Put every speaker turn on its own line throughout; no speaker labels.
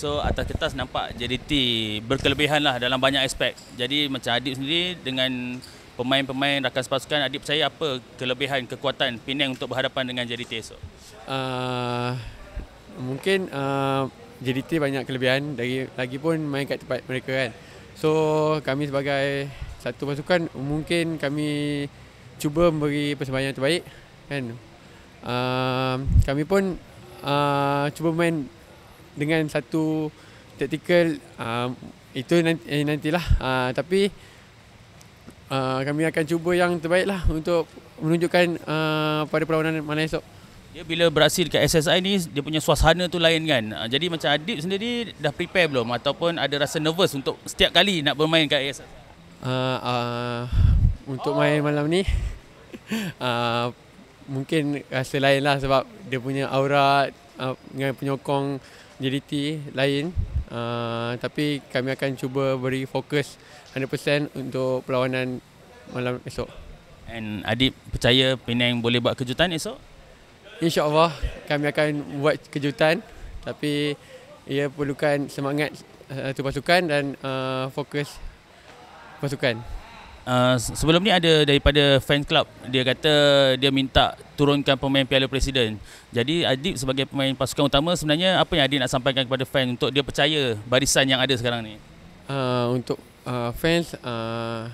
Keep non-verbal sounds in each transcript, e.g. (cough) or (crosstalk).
So atas kertas nampak JDT berkelebihan lah dalam banyak aspek. Jadi macam Adib sendiri dengan pemain-pemain rakan sepasukan, Adib percaya apa kelebihan, kekuatan Penang untuk berhadapan dengan JDT esok?
Uh, mungkin uh, ah, JDT banyak kelebihan, lagi, lagi pun main kat tempat mereka kan. So kami sebagai satu pasukan mungkin kami cuba memberi persembahan yang terbaik kan. Uh, kami pun uh, cuba main dengan satu tactical uh, itu nanti, eh, nantilah uh, tapi
uh, kami akan cuba yang terbaiklah untuk menunjukkan uh, pada perlawanan mana esok dia bila berhasil ke SSI ni dia punya suasana tu lain kan uh, jadi macam Adib sendiri dah prepare belum ataupun ada rasa nervous untuk setiap kali nak bermain ke SSI uh, uh, untuk oh. main malam ni uh, (laughs) mungkin
rasa lain lah sebab dia punya aura uh, dengan penyokong JDT lain uh, tapi kami akan cuba beri fokus 100% untuk
perlawanan malam esok and Adib percaya Penang boleh buat kejutan esok insyaallah kami akan buat kejutan tapi ia perlukan semangat satu uh, pasukan dan uh, fokus pasukan Uh, sebelum ni ada daripada fan club dia kata dia minta turunkan pemain Piala Presiden. Jadi Adib sebagai pemain pasukan utama sebenarnya apa yang Adib nak sampaikan kepada fan untuk dia percaya barisan yang ada sekarang ni?
Uh, untuk uh, fans uh,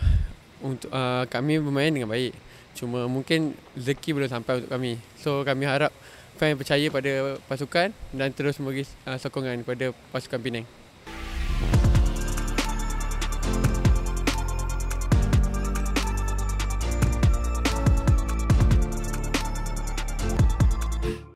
untuk uh, kami bermain dengan baik. Cuma mungkin Zeki belum sampai untuk kami. So kami harap fan percaya pada pasukan dan terus memberi uh, sokongan kepada pasukan Penang.